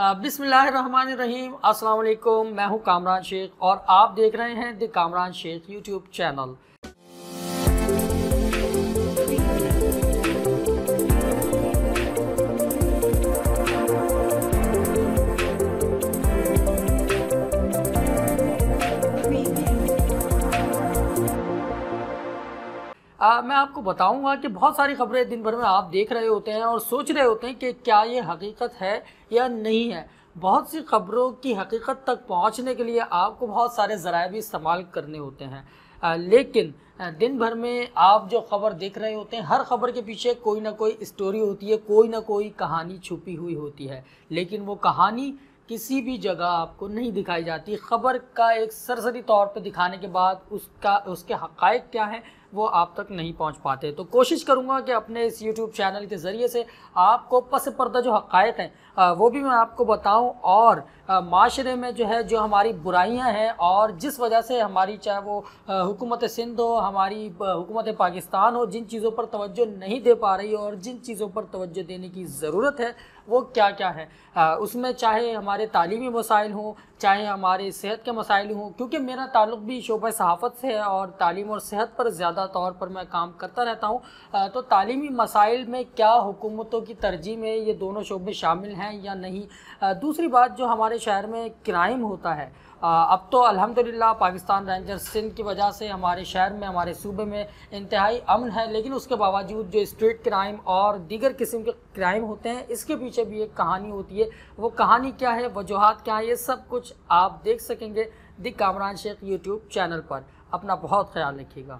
बिसमीम अस्सलाम वालेकुम मैं हूं कामरान शेख और आप देख रहे हैं the Kamran Shaikh YouTube channel आ, मैं आपको बताऊंगा कि बहुत सारी खबरें दिन भर में आप देख रहे होते हैं और सोच रहे होते हैं कि क्या ये हकीकत है या नहीं है बहुत सी खबरों की हकीकत तक पहुंचने के लिए आपको बहुत सारे ज़रा भी इस्तेमाल करने होते हैं आ, लेकिन दिन भर में आप जो खबर देख रहे होते हैं हर खबर के पीछे कोई ना कोई स्टोरी होती है कोई ना कोई कहानी छुपी हुई होती है लेकिन वो कहानी किसी भी जगह आपको नहीं दिखाई जाती खबर का एक सरसरी तौर पर दिखाने के बाद उसका उसके हक़ क्या हैं वो आप तक नहीं पहुंच पाते तो कोशिश करूँगा कि अपने इस यूट्यूब चैनल के ज़रिए से आपको पस पर्दा जो हकायक हैं वो भी मैं आपको बताऊँ और माशरे में जो है जो हमारी बुराइयाँ हैं और जिस वजह से हमारी चाहे वो हुकूमत सिंध हो हमारी हुकूमत पाकिस्तान हो जिन चीज़ों पर तवज्जो नहीं दे पा रही और जिन चीज़ों पर तोज्जो देने की ज़रूरत है वो क्या क्या है उसमें चाहे हमारे तालीमी मसाइल हों चाहे हमारे सेहत के मसाइल हों क्योंकि मेरा ताल्लुक भी शोबा सहाफ़त से है और तालीम और सेहत पर ज़्यादा तौर पर मैं काम करता रहता हूँ तो तालीमी मसाइल में क्या हुकूमतों की तरजीह में ये दोनों शोबे शामिल हैं या नहीं दूसरी बात जो हमारे शहर में क्राइम होता है अब तो अल्हम्दुलिल्लाह पाकिस्तान रेंजर्स सिंध की वजह से हमारे शहर में हमारे सूबे में इंतहाई अमन है लेकिन उसके बावजूद जो स्ट्रीट क्राइम और दीगर किस्म के क्राइम होते हैं इसके पीछे भी एक कहानी होती है वो कहानी क्या है वजूहत क्या है ये सब कुछ आप देख सकेंगे the Kamran Shaikh YouTube channel पर अपना बहुत ख्याल रखिएगा